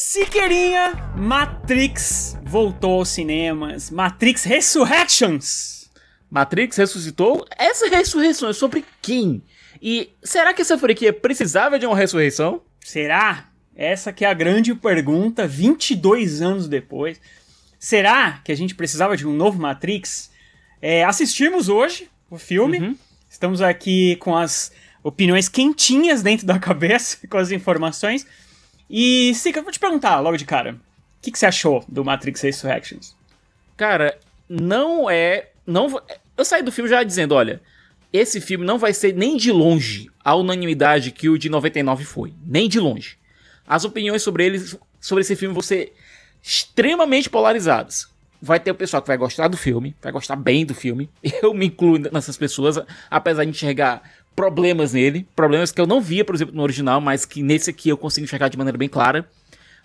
Siqueirinha, Matrix voltou aos cinemas. Matrix Resurrections. Matrix ressuscitou? Essa ressurreição é sobre quem? E será que essa franquia precisava de uma ressurreição? Será? Essa que é a grande pergunta, 22 anos depois. Será que a gente precisava de um novo Matrix? É, assistimos hoje o filme. Uhum. Estamos aqui com as opiniões quentinhas dentro da cabeça, com as informações. E, Sika, eu vou te perguntar logo de cara. O que, que, você achou do Matrix Resurrections? Cara, não é. não Eu saí do filme já dizendo: olha, esse filme não vai ser nem de longe a unanimidade que o de 99 foi. Nem de longe. As opiniões sobre ele, sobre esse filme vão ser extremamente polarizadas. Vai ter o pessoal que vai gostar do filme, vai gostar bem do filme. Eu me incluo nessas pessoas, apesar de enxergar problemas nele, problemas que eu não via, por exemplo, no original, mas que nesse aqui eu consigo enxergar de maneira bem clara.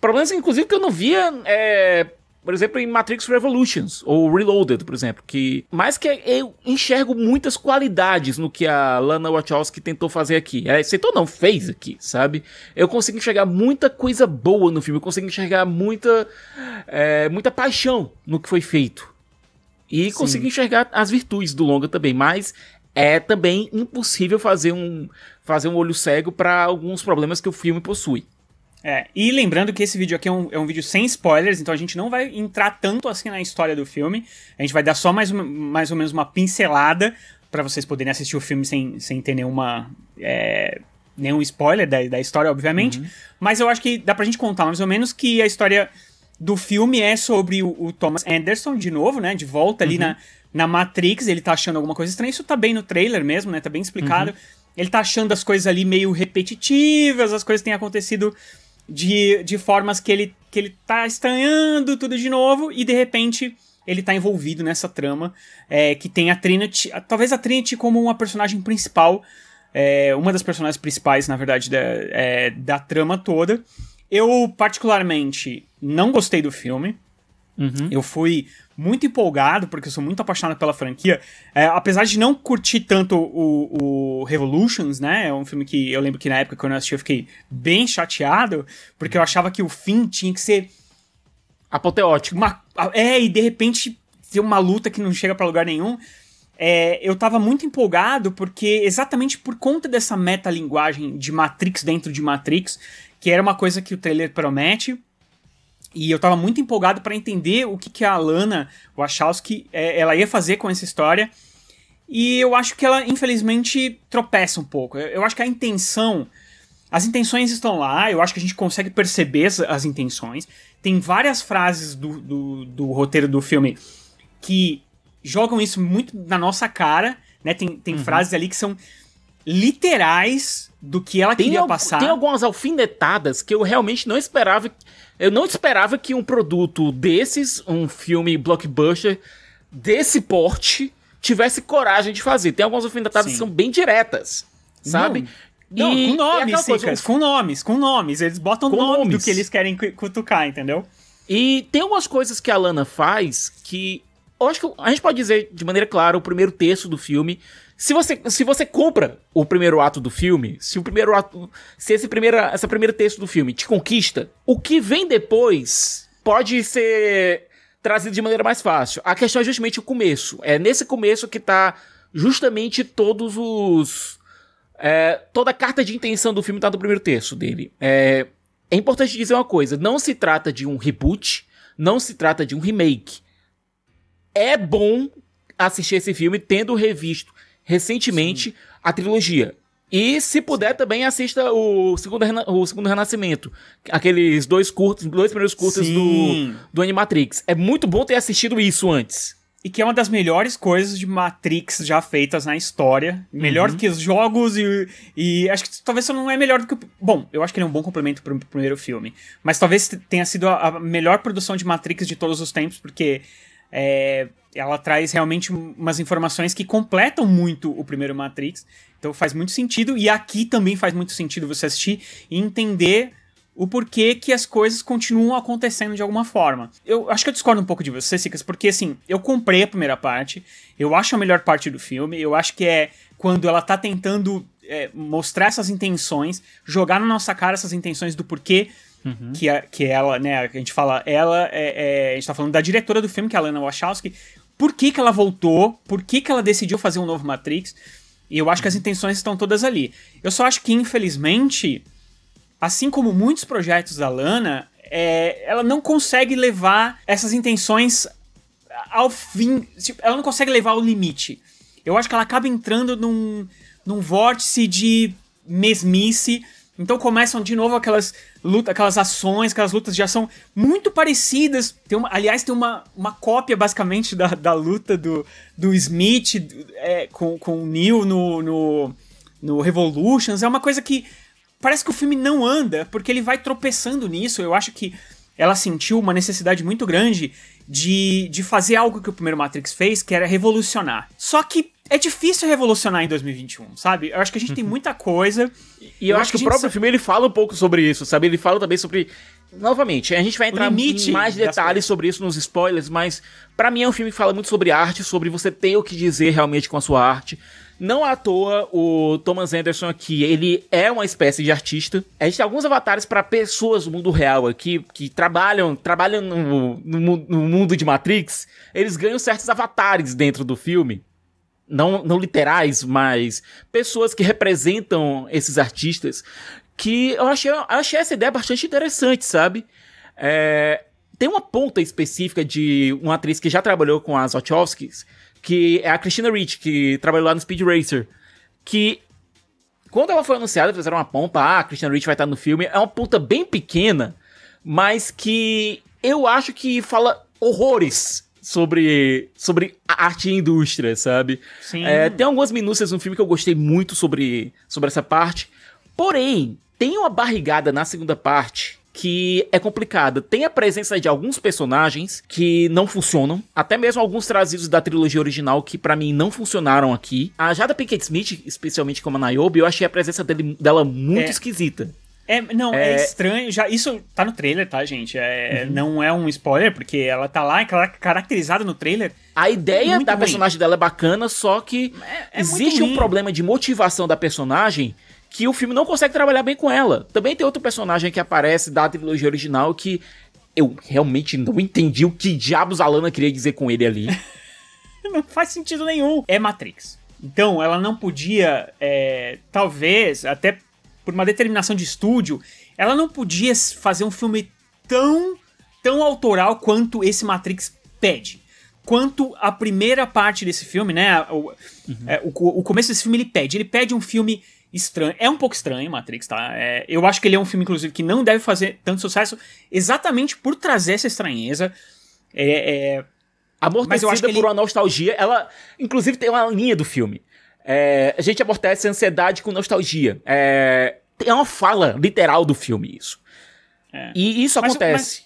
Problemas, inclusive, que eu não via, é, por exemplo, em Matrix Revolutions ou Reloaded, por exemplo, que mais que eu enxergo muitas qualidades no que a Lana Wachowski tentou fazer aqui. É, tentou não fez aqui, sabe? Eu consigo enxergar muita coisa boa no filme, eu consigo enxergar muita é, muita paixão no que foi feito. E Sim. consigo enxergar as virtudes do longa também, mas é também impossível fazer um, fazer um olho cego para alguns problemas que o filme possui. É, e lembrando que esse vídeo aqui é um, é um vídeo sem spoilers, então a gente não vai entrar tanto assim na história do filme. A gente vai dar só mais, mais ou menos uma pincelada para vocês poderem assistir o filme sem, sem ter nenhuma. É, nenhum spoiler da, da história, obviamente. Uhum. Mas eu acho que dá pra gente contar mais ou menos que a história do filme é sobre o, o, Thomas Anderson, de novo, né? De volta ali uhum. na, na Matrix, ele tá achando alguma coisa estranha. Isso tá bem no trailer mesmo, né? Tá bem explicado. Uhum. Ele tá achando as coisas ali meio repetitivas, as coisas têm acontecido de, de formas que ele, que ele tá estranhando tudo de novo, e de repente ele tá envolvido nessa trama é, que tem a Trinity, talvez a Trinity como uma personagem principal, é, uma das personagens principais, na verdade, da, é, da trama toda. Eu, particularmente, não gostei do filme. Uhum. Eu fui muito empolgado, porque eu sou muito apaixonado pela franquia. É, apesar de não curtir tanto o, o, Revolutions, né? É um filme que eu lembro que na época quando eu assisti eu fiquei bem chateado, porque eu achava que o fim tinha que ser. Apoteótico. Uma, é, e de repente ter uma luta que não chega para lugar nenhum. É, eu tava muito empolgado, porque exatamente por conta dessa metalinguagem de Matrix dentro de Matrix, que era uma coisa que o trailer promete e eu tava muito empolgado para entender o que, que a Alana Wachowski é, ela ia fazer com essa história. E eu acho que ela, infelizmente, tropeça um pouco. Eu, eu acho que a intenção. As intenções estão lá, eu acho que a gente consegue perceber as, as intenções. Tem várias frases do, do, do, roteiro do filme que jogam isso muito na nossa cara, né? Tem, tem uhum. frases ali que são literais do que ela tem queria al- passar. Tem algumas alfinetadas que eu realmente não esperava eu não esperava que um produto desses, um filme blockbuster desse porte, tivesse coragem de fazer. Tem algumas alfinetadas que são bem diretas, sabe? Não, e, com é nomes, coisa, com nomes, com nomes. Eles botam nome nomes. do que eles querem cutucar, entendeu? E tem umas coisas que a Lana faz que eu acho que a gente pode dizer de maneira clara o primeiro terço do filme. Se você, se você compra o primeiro ato do filme, se o primeiro ato, se esse primeiro, essa primeiro texto do filme te conquista, o que vem depois pode ser trazido de maneira mais fácil. A questão é justamente o começo. É nesse começo que tá justamente todos os é, toda a carta de intenção do filme tá no primeiro terço dele. É, é importante dizer uma coisa: não se trata de um reboot, não se trata de um remake é bom assistir esse filme tendo revisto recentemente Sim. a trilogia. E se puder também assista o segundo, o segundo Renascimento, aqueles dois curtos, dois primeiros curtos do, do Animatrix. É muito bom ter assistido isso antes. E que é uma das melhores coisas de Matrix já feitas na história. Melhor uhum. que os jogos e, e. Acho que talvez não é melhor do que. O, bom, eu acho que ele é um bom complemento pro, pro primeiro filme. Mas talvez tenha sido a, a melhor produção de Matrix de todos os tempos, porque é, ela traz realmente umas informações que completam muito o primeiro Matrix. Então faz muito sentido. E aqui também faz muito sentido você assistir e entender o porquê que as coisas continuam acontecendo de alguma forma. Eu acho que eu discordo um pouco de você, Sicas, porque assim, eu comprei a primeira parte, eu acho a melhor parte do filme, eu acho que é quando ela tá tentando é, mostrar essas intenções, jogar na nossa cara essas intenções do porquê Uhum. Que, a, é, que é ela, né? A gente fala, ela é, é, A gente tá falando da diretora do filme, que é a Lana Wachowski. Por que, que ela voltou? Por que, que ela decidiu fazer um novo Matrix? E eu acho que as uhum. intenções estão todas ali. Eu só acho que, infelizmente, assim como muitos projetos da Lana, é, ela não consegue levar essas intenções ao fim. Tipo, ela não consegue levar ao limite. Eu acho que ela acaba entrando num, num vórtice de mesmice então começam de novo aquelas lutas, aquelas ações, aquelas lutas já são muito parecidas. Tem uma, aliás, tem uma, uma cópia basicamente da, da luta do, do Smith é, com, com o Neil no, no, no Revolutions. É uma coisa que parece que o filme não anda, porque ele vai tropeçando nisso. Eu acho que ela sentiu uma necessidade muito grande de, de fazer algo que o primeiro Matrix fez, que era revolucionar. Só que é difícil revolucionar em 2021, sabe? Eu acho que a gente tem uhum. muita coisa. E eu, eu acho que, que o próprio sabe... filme ele fala um pouco sobre isso, sabe? Ele fala também sobre. Novamente, a gente vai entrar em mais detalhes sobre isso nos spoilers, mas para mim é um filme que fala muito sobre arte, sobre você ter o que dizer realmente com a sua arte, não à toa, o Thomas Anderson aqui, ele é uma espécie de artista. A gente tem alguns avatares para pessoas do mundo real aqui, que trabalham, trabalham no, no, no, mundo de Matrix. Eles ganham certos avatares dentro do filme. Não, não literais, mas pessoas que representam esses artistas. Que eu achei, eu achei essa ideia bastante interessante, sabe? É, tem uma ponta específica de uma atriz que já trabalhou com as Wachowskis, que é a Christina Rich, que trabalhou lá no Speed Racer, que quando ela foi anunciada, fizeram uma pompa, ah, a Christina Rich vai estar no filme, é uma puta bem pequena, mas que eu acho que fala horrores sobre, sobre arte e a indústria, sabe? Sim. É, tem algumas minúcias no filme que eu gostei muito sobre, sobre essa parte, porém, tem uma barrigada na segunda parte que é complicada. Tem a presença de alguns personagens que não funcionam, até mesmo alguns trazidos da trilogia original que para mim não funcionaram aqui. A Jada Pinkett Smith, especialmente como a Niobe, eu achei a presença dele, dela muito é. esquisita. É, não, é... é... estranho. Já, isso tá no trailer, tá, gente? É, uhum. Não é um spoiler, porque ela tá lá ela é caracterizada no trailer. A ideia da ruim. personagem dela é bacana, só que é, é existe um problema de motivação da personagem que o filme não consegue trabalhar bem com ela. Também tem outro personagem que aparece da trilogia original que eu realmente não entendi o que diabos a Lana queria dizer com ele ali. não faz sentido nenhum. É Matrix. Então, ela não podia, é, talvez, até por uma determinação de estúdio, ela não podia fazer um filme tão, tão autoral quanto esse Matrix pede. Quanto a primeira parte desse filme, né? O, uhum. é, o, o começo desse filme ele pede. Ele pede um filme estranho. É um pouco estranho Matrix, tá? É, eu acho que ele é um filme, inclusive, que não deve fazer tanto sucesso exatamente por trazer essa estranheza. É, é... Amortecida por ele... uma nostalgia. Ela, inclusive, tem uma linha do filme. É, a gente amortece a ansiedade com nostalgia. É, é uma fala literal do filme isso. É. E isso acontece.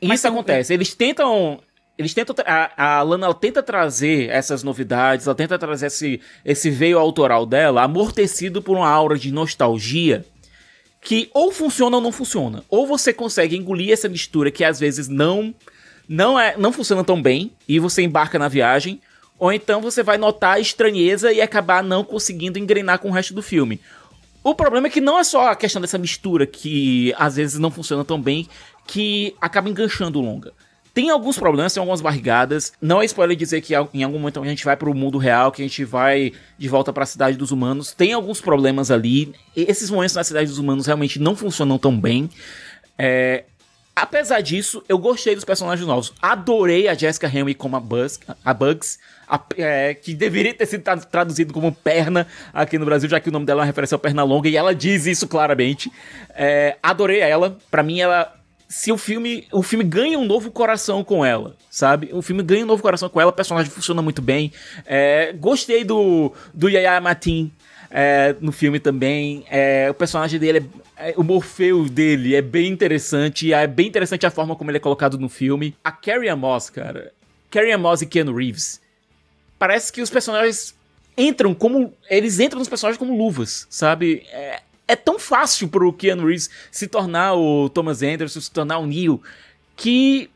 Mas, mas isso acontece. Eles tentam eles tentam a, a Lana tenta trazer essas novidades, ela tenta trazer esse, esse veio autoral dela amortecido por uma aura de nostalgia que ou funciona ou não funciona. Ou você consegue engolir essa mistura que às vezes não não é não funciona tão bem e você embarca na viagem, ou então você vai notar a estranheza e acabar não conseguindo engrenar com o resto do filme. O problema é que não é só a questão dessa mistura que às vezes não funciona tão bem que acaba enganchando o longa. Tem alguns problemas, tem algumas barrigadas. Não é spoiler dizer que em algum momento a gente vai para o mundo real, que a gente vai de volta para a cidade dos humanos. Tem alguns problemas ali. Esses momentos na cidade dos humanos realmente não funcionam tão bem. É, Apesar disso, eu gostei dos personagens novos. Adorei a Jessica Henry como a, Bugs a Bugs, a, é, que deveria ter sido traduzido como perna aqui no Brasil, já que o nome dela é uma referência ao longa e ela diz isso claramente. É, adorei ela. Para mim, ela se o filme, o filme ganha um novo coração com ela, sabe? O filme ganha um novo coração com ela, o personagem funciona muito bem. É, gostei do, do Yaya Matin é, no filme também. É, o personagem dele, é, é, o Morfeu dele é bem interessante. É bem interessante a forma como ele é colocado no filme. A Carrie Moss, cara. Carrie Moss e Keanu Reeves. Parece que os personagens entram como. Eles entram nos personagens como luvas, sabe? É, é tão fácil pro Keanu Reeves se tornar o Thomas Anderson, se tornar o Neil, que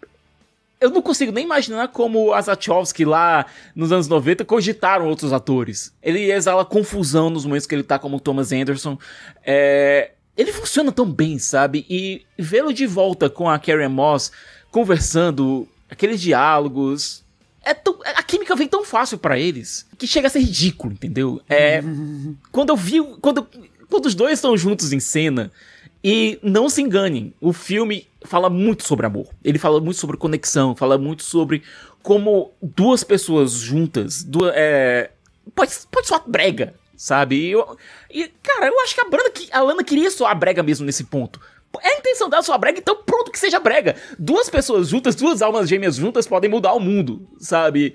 eu não consigo nem imaginar como as Wachowski lá nos anos 90 cogitaram outros atores. Ele exala confusão nos momentos que ele tá como Thomas Anderson. É... Ele funciona tão bem, sabe? E vê-lo de volta com a Carrie Moss conversando, aqueles diálogos. É tão... a química vem tão fácil para eles que chega a ser ridículo, entendeu? É... quando eu vi. Quando eu quando os dois estão juntos em cena, e não se enganem, o filme fala muito sobre amor. Ele fala muito sobre conexão, fala muito sobre como duas pessoas juntas, duas, é, pode, pode soar brega, sabe? E, eu, e, cara, eu acho que a, Branda, a Lana queria soar brega mesmo nesse ponto. É a intenção dela soar brega, então pronto que seja brega. Duas pessoas juntas, duas almas gêmeas juntas podem mudar o mundo, sabe?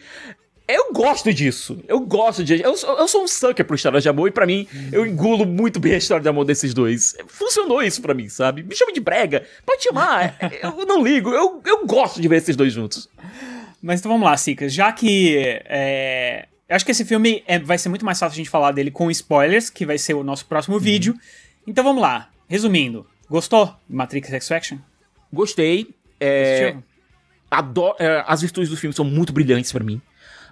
Eu gosto disso. Eu gosto de. Eu sou, eu sou um sucker pro história de amor e para mim, uhum. eu engulo muito bem a história de amor desses dois. Funcionou isso para mim, sabe? Me chama de brega, pode chamar, eu não ligo. Eu, eu gosto de ver esses dois juntos. Mas então vamos lá, Cicas. Já que. É... Eu acho que esse filme é... vai ser muito mais fácil a gente falar dele com spoilers, que vai ser o nosso próximo uhum. vídeo. Então vamos lá. Resumindo, gostou de Matrix Extraction? Gostei. É... Adoro... É, as virtudes do filme são muito brilhantes para mim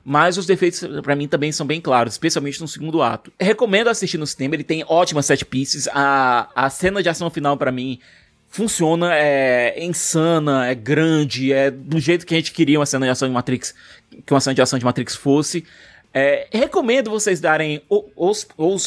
mas os defeitos para mim também são bem claros, especialmente no segundo ato. Recomendo assistir no cinema, ele tem ótimas set pieces, a, a cena de ação final para mim funciona, é, é, insana, é grande, é do jeito que a gente queria uma cena de ação de Matrix, que uma cena de ação de Matrix fosse. É, recomendo vocês darem ou, ou,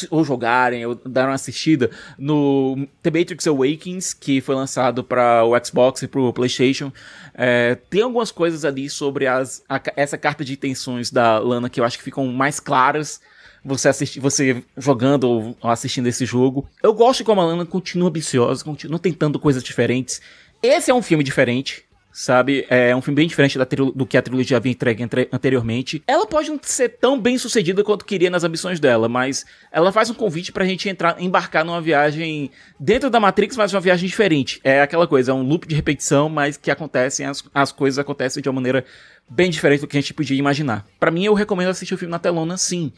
ou, jogarem ou darem uma assistida no The Matrix Awakens, que foi lançado para o Xbox e para o PlayStation. É, tem algumas coisas ali sobre as, a, essa carta de intenções da Lana que eu acho que ficam mais claras você assistir, você jogando ou assistindo esse jogo. Eu gosto como a Lana continua ambiciosa, continua tentando coisas diferentes. Esse é um filme diferente sabe? É um filme bem diferente da do que a trilogia havia entregue entre anteriormente. Ela pode não ser tão bem sucedida quanto queria nas ambições dela, mas ela faz um convite pra gente entrar, embarcar numa viagem dentro da Matrix, mas uma viagem diferente. É aquela coisa, é um loop de repetição, mas que acontecem, as, as coisas acontecem de uma maneira bem diferente do que a gente podia imaginar. Para mim, eu recomendo assistir o filme na telona, sim.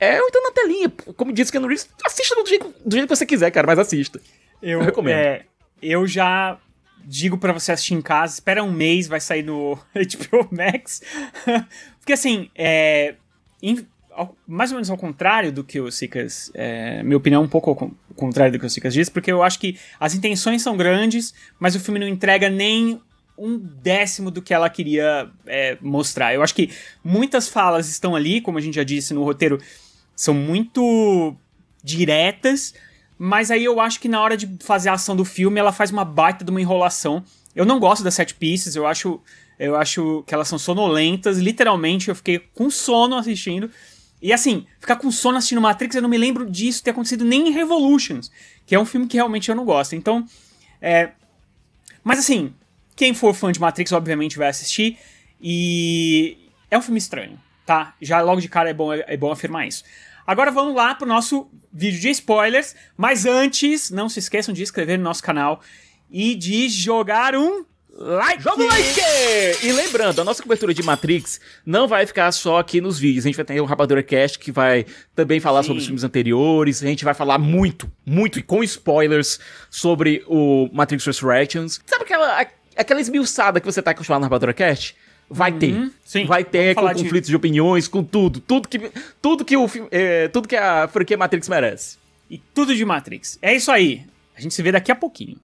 É, ou então na telinha, como disse que no Reeves, assista do jeito, do jeito que você quiser, cara, mas assista. Eu, eu recomendo. É, eu já digo para você assistir em casa, espera um mês, vai sair no HBO Max. Porque assim, é, em, ao, mais ou menos ao contrário do que o Sicas, é, minha opinião é um pouco ao contrário do que o Sicas diz, porque eu acho que as intenções são grandes, mas o filme não entrega nem um décimo do que ela queria é, mostrar. Eu acho que muitas falas estão ali, como a gente já disse no roteiro, são muito diretas mas aí eu acho que na hora de fazer a ação do filme, ela faz uma baita de uma enrolação. Eu não gosto das sete pieces, eu acho, eu acho que elas são sonolentas. Literalmente, eu fiquei com sono assistindo. E assim, ficar com sono assistindo Matrix, eu não me lembro disso ter acontecido nem em Revolutions, que é um filme que realmente eu não gosto. Então, é. Mas assim, quem for fã de Matrix, obviamente vai assistir. E é um filme estranho, tá? Já logo de cara é bom, é bom afirmar isso. Agora vamos lá pro nosso vídeo de spoilers, mas antes, não se esqueçam de inscrever no nosso canal e de jogar um like! Joga like! E lembrando, a nossa cobertura de Matrix não vai ficar só aqui nos vídeos. A gente vai ter o Rapadura Cast que vai também falar Sim. sobre os filmes anteriores. A gente vai falar muito, muito e com spoilers sobre o Matrix Resurrections. Sabe aquela, aquela esmiuçada que você tá acostumado no Rapadura Cast? Vai uhum, ter. Sim. Vai ter com conflitos de... de opiniões, com tudo. Tudo que, tudo que, o, é, tudo que a franquia Matrix merece. E tudo de Matrix. É isso aí. A gente se vê daqui a pouquinho.